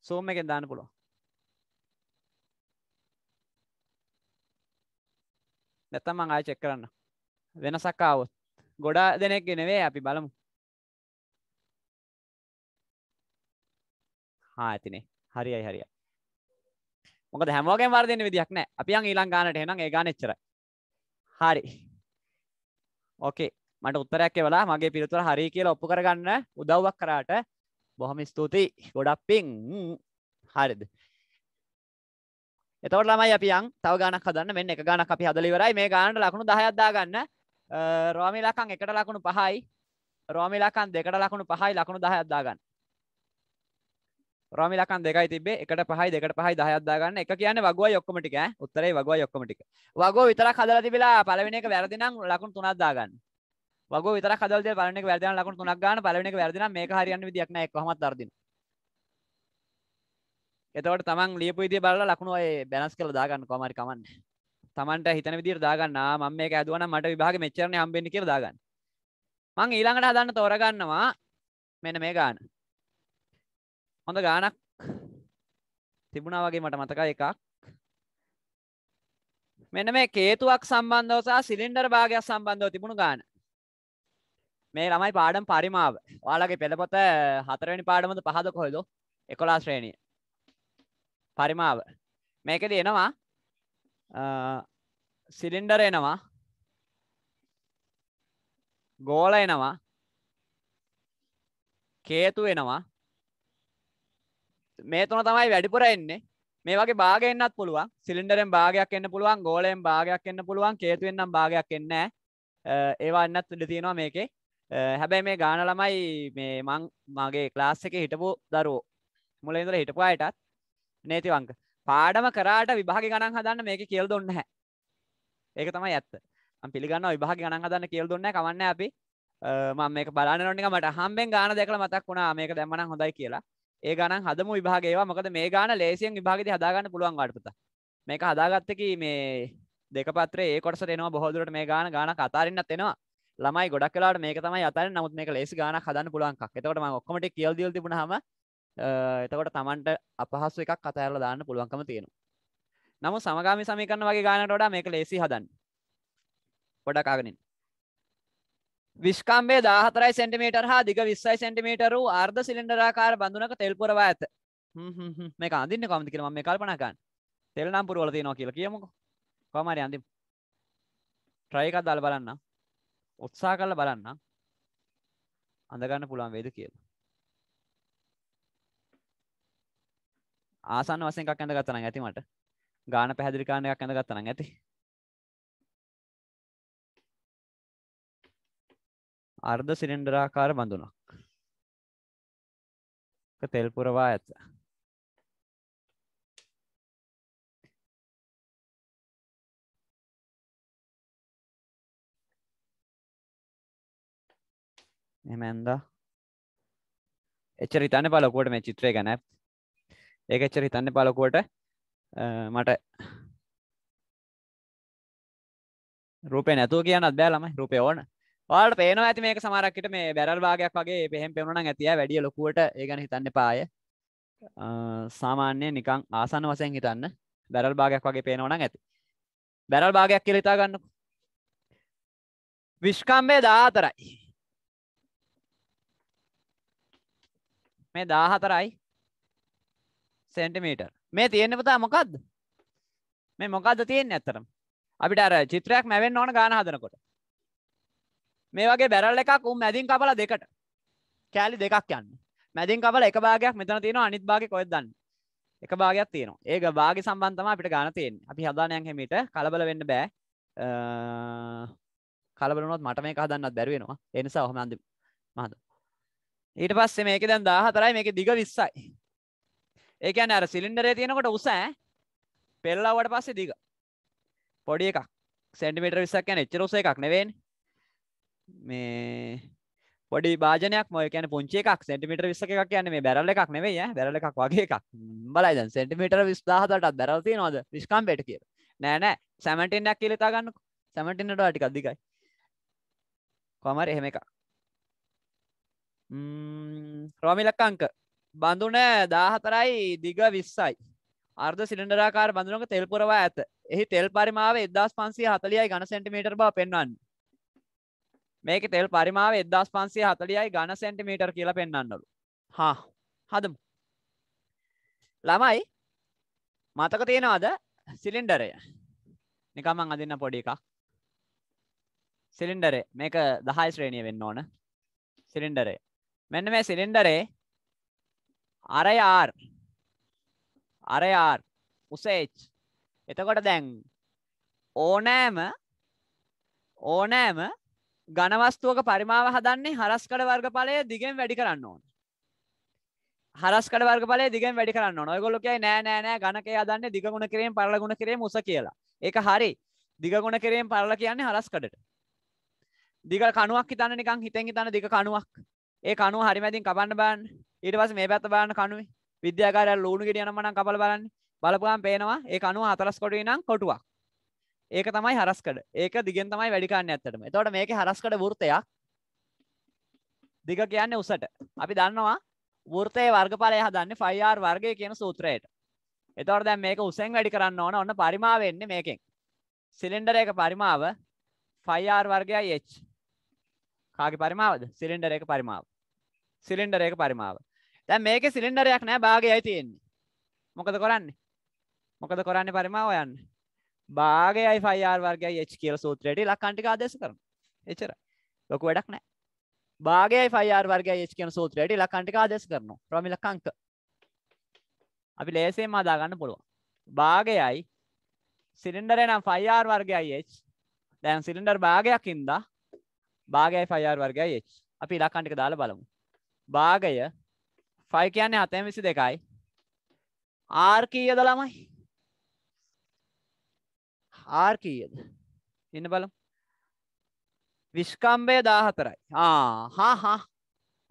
zoom එකෙන් දාන්න පුළුවන් නැත්තම් මං ආයෙ චෙක් කරන්න වෙනසක් ආවොත් ගොඩා දෙනෙක් නෙවෙයි අපි බලමු හා ඇතිනේ හරියි හරිය මොක හැමෝගෙන් වර්දන විදික් නෑ අපියන් ඊළං ගානට එනම් ඒ ගානච්චර හරි ඕකේ මට උත්තරයක් එවලා මගේ පිළිතුර හරි කියලා ඔප්පු කරගන්න උදව්වක් කරාට බොහොම ස්තුතියි ගොඩක් පිං හරිද එතකොට ළමයි අපි යන් තව ගානක් හදන්න මෙන්න එක ගානක් අපි හදලා ඉවරයි මේ ගානට ලකුණු 10ක් දාගන්න රෝමි ලකන් එකට ලකුණු 5යි රෝමි ලකන් දෙකට ලකුණු 5යි ලකුණු 10ක් දාගන්න රමිලකන් දෙකයි තිබේ එකට පහයි දෙකට පහයි දහයත්දාගන්න එක කියන්න වගුව යොක්කමටික උත්තරයි වගුව යොක්කමටික වගෝ විතර කදල තිබලා පලවෙන එක වැරදිනම් ලකුණ තුනත්දාගන්න වග විතර කදල් පලන වැරදින ලකුණ තුනක් ගන්න පලවෙන වැරදින මේ හරියන්න විදික්න එකහමත් අරදින එතවට තමන් ලියපු විදිය බලලා ලකුණු ඔය බැලන්ස් කරලා දාගන්න කොහමරි කමන්නේ තමන්ට හිතන විදිහට දාගන්න මම මේක ඇදුවනම් මට විභාගෙ මෙච්චරනේ හම්බෙන්නේ කියලා දාගන්න මං ඊළඟට හදන්න තෝරගන්නවා මෙන්න මේ ගාන හොඳ ගානක් තිබුණා වගේ මට මතකයි එකක් මෙන්න මේ කේතුවක් සම්බන්ධව සහ සිලින්ඩර් භාගයක් සම්බන්ධව තිබුණු ගාන මේ ළමයි පාඩම් පරිමාව ඔයාලගේ පෙළපොත හතරවෙනි පාඩමද පහද කොහෙද 11 ශ්‍රේණිය පරිමාව මේකෙදි එනවා සිලින්ඩර් එනවා ගෝල එනවා කේතු එනවා මේ තුන තමයි වැඩිපුර එන්නේ මේ වගේ භාග එන්නත් පුළුවන් සිලින්ඩරෙන් භාගයක් එන්න පුළුවන් ගෝලයෙන් භාගයක් එන්න පුළුවන් කේතුවෙන් නම් භාගයක් එන්න ඒවා එන්නත් ඉඩ තියෙනවා මේකේ හැබැයි මේ ගාන ළමයි මේ මං මගේ ක්ලාස් එකේ හිටපු දරුවෝ මුල ඉඳලා හිටපු අයටත් නේති වංක පාඩම කරාට විභාග ගණන් හදන්න මේක කියලා දුන්නේ නැහැ ඒක තමයි ඇත්ත මම පිළිගන්නවා විභාග ගණන් හදන්න කියලා දුන්නේ නැහැ කවන්නේ අපි මම මේක බලන්න ඕන නිකන් මට හම්බෙන් ගාන දැකලා මතක් වුණා මේක දැම්මනම් හොඳයි කියලා ඒ ගන හදම විභාගේවා මොකද මේ ගාන ලේසියෙන් විභාගති හදාගන්න පුළුවන් අඩපුත මේක හදාගත්තක මේ දෙකපත්‍රේ කොටස එනවා බොහෝදුරට මේ ගාන ගාන කතාරන්න එෙනවා ළමයි ගොඩක් කලාට මේක තමයි අතර නමුත් මේ ලේසි ගාන හදන්න පුළුවන්ක් එතකට ම ඔක්කමට කියල් දල් තිබුණ හම එතකොට තමන්ට අපහස්ස එකක් කතඇරල දාන්න පුළුවන්කම තියෙන නමු සමගාමි සමිකන්න වගේ ගානට වඩා මේක ලේසි හදන්න ගොඩක් අගනින් විශ්කම්බේ දාහතරයි සෙන්ටිමීටර් හා දිග විස්සයි සෙන්ටිමීටර වූ අර්ධ සිලින්ඩරාකාර බඳුනක තෙල් පුරවා ඇත මේ අඳන්න කොමද කියල මේ කල්පනකන්න තෙල් නම් පුරුවල තියනවා කියලා කියමුකෝ කොමරි අඳම් ට්‍රයිකක් දල් බලන්න උත්සා කරල බලන්න අඳගන්න පුළුවන් වේද කියලා ආසන්න වසෙන් එකක් ඇඳ ගත්තන ඇති මට ගාන පැහදිරිකාණයක් ඇඳ ගත්තන ඇති අර්ධ සිලින්ඩරාකාර බඳුනක් තෙල් පුරවා ඇත එහෙම ඇන්දා එච්චර හිතන්න බලකුවට මේ චිත්‍රය ගැන ඒක එච්චර හිතන්න බලකුවට මට රූපය නැතුව කියන්නත් බෑ ළමයි රූපය ඕන ඔට පේන ඇති මේ සමරක්කට මේ බැරල් භාගයක් වගේ පෙහෙම පෙවුණන ඇතිය වැඩිය ලොකුවට ඒගන හිතන්න පාය සාමාන්‍යය නිකං ආසන වසයෙන් හිතන්න බැරල් භාගයක් වගේ පේනවන ඇති බැරල් භාගයක් කියලතා ගන්නකු විශ්කම්බේ දාතරයි මේ දාහතරයි සෙන්ටිමීටර් මේ තියෙන්න්න පතා මොකක්ද මේ මොකක්ද තියෙන් ඇත්තරම් අපිට අර චිත්‍රයක් මැවෙන් ඕන ගාන හදනකොට මේ වගේ බැරල් එකක් උම් මැදින් කපලා දෙකට කෑලි දෙකක් යන්න මැදින් කපල එක භාගයක් මෙතන තියෙනවා අනිත් භාගය කොහෙද දන්නේ එක භාගයක් තියෙනවා ඒක භාග සම්බන්ධ තමයි අපිට ගන්න තියෙන්නේ අපි හදානයන් හැමීට කලබල වෙන්න බෑ කලබල වුණොත් මට මේක හදන්නත් බැරි වෙනවා ඒ නිසා ඔහම අන්දිමු මහත ඊට පස්සේ මේකේ දැන් 14යි මේකේ දිග 20යි ඒ කියන්නේ අර සිලින්ඩරේ තියෙනකොට උස ඈ පෙරලවුවට පස්සේ දිග පොඩි එකක් සෙන්ටිමීටර් 20ක් කියන්නේ එච්චර උස එකක් නෙවෙයිනේ මේ පොඩි භාජනයක් මොය කියන පුංචි එකක් සෙන්ටිමිට විස්ස එකක් කියන මේ බැරල එකක් නෙවෙයි බැරල එකක් වගේ එකක් බලයිද සෙන්ටිමිට විස්දාහතටත් බැරල්ති නොද විස්කම්පෙට කිය නෑනෑ සැමටින්යක් කියලතා ගන්න සැමටින්නට ටිකක් දිකයි කොමර එහෙම එක රෝමිලක්කංක බඳුන දාහතරයි දිග විස්සයි අර්ධ සිලින්ඩරාකාර බඳුනක තෙල් පුරවා ඇත එහි තෙල් පරිමාව එදස් පන්සේ හතලියයි ගන සෙන්ටිමීටර් බා පෙන්වන්නේ මේක තෙල් පරිමාව එදස් පන්සිය හතලියයි ගණ සෙන්ටිමීටර් කියල පෙන්න්නලු හා හදමු ළමයි මතක තියෙනවාද සිලින්ඩරය නිකමං අදින්න පොඩි එකක් සිලින්ඩරේ මේක දහයි ශ්‍රේණිය වෙන්න ඕන සිලින්ඩරේ මෙන්න මේ සිලින්ඩරේ අරයාර් අරයාර් උසේච් එතකොට දැන් ඕනෑම ඕනෑම ගණවස්තුවක පරිමාව හදන්නේ හරස්කඩ වර්ගඵලය දිගෙන් වැඩි කරන්න ඕන. හරස්කඩ වර්ගඵලය දිගෙන් වැඩි කරන්න ඕන. ඔයගොල්ලෝ කියයි නෑ නෑ නෑ ගණකය හදන්නේ දිග ගුණ කිරීම පරල ගුණ කිරීම උස කියලා. ඒක හරි. දිග ගුණ කිරීම පරල කියන්නේ හරස්කඩට. දිග කණුවක් හිතන්න නිකන් හිතෙන් හිතන්න දිග කණුවක්. ඒ කණුව හරි මැදින් කපන්න බලන්න. ඊට පස්සේ මේ පැත්ත බලන්න කණුවේ. විද්‍යාගාරය ලූණු ගෙඩිය නම් මනම් කපලා බලන්න. බලපුවාම පේනවා ඒ කණුව හතරස්කොඩුවේ නම් කොටුවක්. ඒක තමයි හරස්කඩ ඒක දිගෙන් තමයි වැඩිකාන්න ඇත්තටම එතවට මේක හරස්කඩ වෘතයක් දිග කියන්නේ උසට අපි දන්නවා වෘතය වර්ගඵලය හදන්න ෆයිර් වර්ගය කියන සූත්‍රයට එතවට දැන් මේක උසෙන් වැඩි කරන්න ඕන ඔන්න පරිමාව එන්නේ මේකෙන් සිලින්ඩර එක පරිමාව ෆයිර් වර්ගයයි H කාගේ පරිමාවද සිලින්ඩර එක පරිමාව සිලින්ඩර එක පරිමාව දැන් මේකේ සිලින්ඩරයක් නැහැ භාගයයි තියෙන්නේ මොකද කරන්නේ මොකද කරන්නේ පරිමාව යන්නේ භාගයයි ෆයිර් වර්ගයි එච් කියල සූත්‍රයට ලක්කන්ටික ආදෙස කරන එචර ලොක වැඩක් නෑ භාගයයි ෆයිර් වර්ග ච් කියන සූත්‍රයට ලක්කන්ටික ආදෙස කරන ප්‍රමිලකංක අපි ලේසේ මදාගන්න පුළුව භාගයයි සිලින්ඩරේ නම් ෆයිර් වර්ගයි එච් දැන් සිලින්ඩර් භාගයක් ඉන්දා භාගයයි ෆයිර් වර්ගයි එච් අපි ලක්කන්ටික දාල බලමු භාගය ෆයි කියන්නේ හතැම් විසි දෙකයි ආර් කීයද ළමයි ආර් කීයද ඉන්න බලම් විශ්කම්බය දාහතරයි හා හා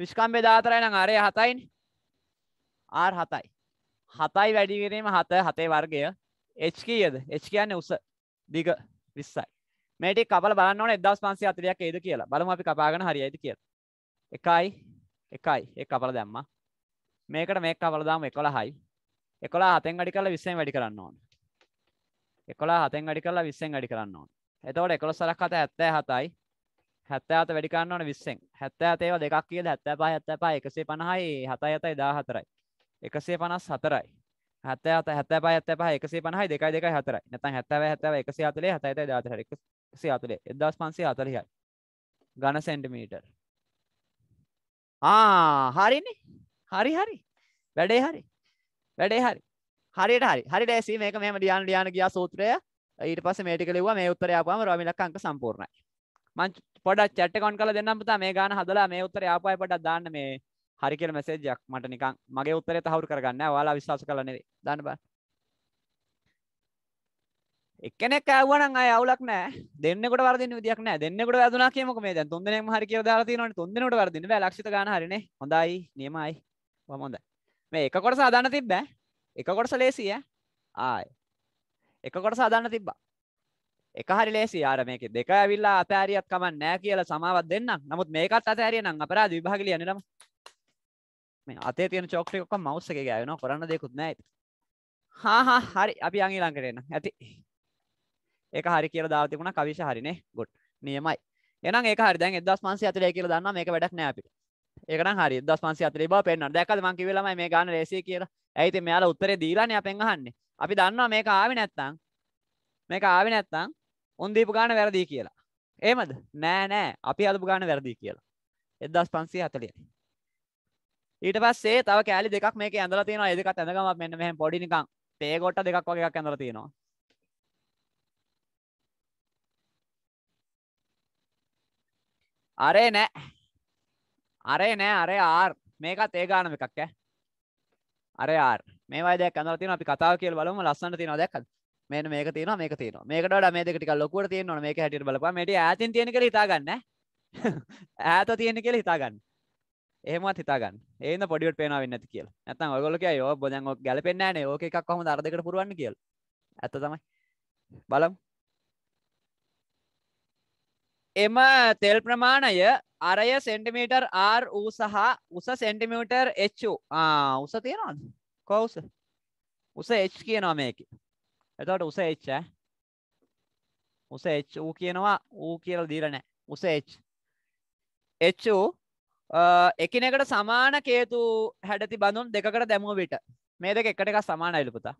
විශ්කම්බය දාතරයි නම් අරය හතයින් ආර් හතයි හතයි වැඩිකිරීම හත හතේ වර්ගය එච් කියද එච් කියන්න උස දිග විස්සයි මේට කබල බලන්න එදස් පන්සේ අතිරයක් ඒද කියලා බලම අපි කපාගන හරියිද කිය එකයි එකයි එක් කපල දැම්ම මේකට මේ කබලදාම එකොළ හයි එකොලා අතෙන් වැඩි කල විස්සෙන් වැඩි කරන්න ඕන එකොලා හතෙන් අඩි කරලා විස්සෙන් අඩි කරන්න ඕන එතකොට එකොළොස් සරක් හත හැත්තෑ හතයි හැත්තෑ අත වැඩි කරන්න ඕන විස්සෙන් හැත්තෑ අතේවා දෙකක් කියද හැත්තෑ පහ හැත්තෑ පහ එකසේ පණහයි හතයි හතයි දා හතරයි එකසේ පනස් හතරයි හැත්තෑ අත හැත්තෑ පහ හැත්තෑ පහ එකසේ පණහයි දෙකයි දෙකයි හතරයි නැත්නම් හැත්තෑ හැත්තෑ එකසේ හතලේ හතයි හතයි දා හතරයි එකසේ හතලේ එක්දාස් පන්සිය හතලිහයි ඝන සෙන්ටිමීටර් ආ හරිනේ හරි හරි වැඩේ හරි වැඩේ හරි හරියට හරි හරි දැසි මේක මෙහෙම ලියන්න ලියන්න ගියා සූත්‍රය ඊට පස්සේ මේ ටික ලිව්වා මේ උත්තරය ආපුවාම රොමිලක් අංක සම්පූර්ණයි මං පොඩක් chat එක on කරලා දෙන්නම් පුතා මේ ගාන හදලා මේ උත්තරය ආපුවායි පොඩක් දාන්න මේ හරි කියලා මැසේජ් එකක් මට නිකන් මගේ උත්තරය තහවුරු කරගන්න ඔයාලා විශ්වාස කරලා නෙවෙයි දාන්න බෑ එකනෙක් ඇවුවනම් අය අවුලක් නෑ දෙන්නෙකුට වරදින්න විදියක් නෑ දෙන්නෙකුට වැදුනා කියමුකෝ මේ දැන් තුන් දෙනෙක්ම හරි කියලා දාලා තියෙනවනේ තුන් දෙනෙකුට වරදින්න බෑ ලක්ෂිත ගාන හරිනේ හොඳයි නියමයි වම හොඳයි මේ එකකොට සාදාන්න තිබ්බෑ එක කොටස ලේසිය ආය එක කොටස අදන්න තිබ්බා එක හරි ලේසි ආර මේක දෙක ඇවිල්ලා අතෑරියත් කමක් නෑ කියලා සමාවත් දෙන්නම් නමුත් මේකත් අතෑරිය නම් අපරාධ විභාගෙ ලියන්නේ නම් මේ අතේ තියෙන චෝක් ටික ඔක්කොම මවුස් එකේ ගෑවෙනවා කරන්න දෙයක්වත් නෑ හා හා හරි අපි අං ඊළඟට එන්න ඇති ඒක හරි කියලා දාලා තිබුණා කවිෂ හරිනේ ගොඩ් නියමයි එනම් ඒක හරි දැන් 1540 කියලා දන්නවා මේක වැඩක් නෑ අපිට. ඒක නම් හරි 1540 බව පෙන්වන්න. දැක්කද මං කිව්වේ ළමයි මේ ගන්න රේසිය කියලා. ඇයිති මෙයාල උත්තරේ දීලානේ අපෙන් අහන්නේ. අපි දන්නවා මේක ආවේ නැත්තම් මේක ආවේ නැත්තම් උන් දීපු ගාන වැරදි කියලා. එහෙමද? නෑ නෑ. අපි හදපු ගාන වැරදි කියලා. 1540යි. ඊට පස්සේ තව කෑලි දෙකක් මේකේ ඇඳලා තියෙනවා. ඒ දෙකත් ඇඳගම මෙන්න මෙහෙම පොඩි නිකන් තේ ගොට්ට දෙකක් වගේ එකක් ඇඳලා තියෙනවා. අරේ නෑ. අරේ නෑ අරේ ආර් මේකත් ඒ ගානම එකක් ඈ. අර යාර් මේවා දැක් අඳලා තියෙනවා අපි කතාව කියලා බලමු ලස්සනට තියෙනවා දැක්කද මෙන්න මේක තියෙනවා මේක තියෙනවා මේකට වඩා මේ දෙක ටිකක් ලොකුවට තියෙන්න ඕන මේක හැටියට බලපුවා මේටි ඈතින් තියෙන කියලා හිතා ගන්න ඈත තියෙන කියලා හිතා ගන්න එහෙමත් හිතා ගන්න ඒ හින්දා පොඩිවට පේනවා වෙන්නේ නැති කියලා නැත්නම් ඔයගොල්ලෝ කියයි ඔය දැන් ඔය ගැලපෙන්නේ නැහැ නේ ඕක එකක් කොහොමද අර දෙකට පුරවන්නේ කියලා ඇත්ත තමයි බලමු එම තෙල් ප්‍රමාණය අරය සෙන්ටිමීටර් R ඌ සහ උස සෙන්ටිමීටර් H උස තියෙනවද? කොහොස? උස H කියනවා මේකේ. එතකොට උස H ඈ. උස H ඌ කියනවා ඌ කියලා දීලා නැහැ. උස H. H එකිනෙකට සමාන කේතු හැඩති බඳුන් දෙකකට දැමුව විට මේ දෙක එකට එකක් සමානයිලු පුතා.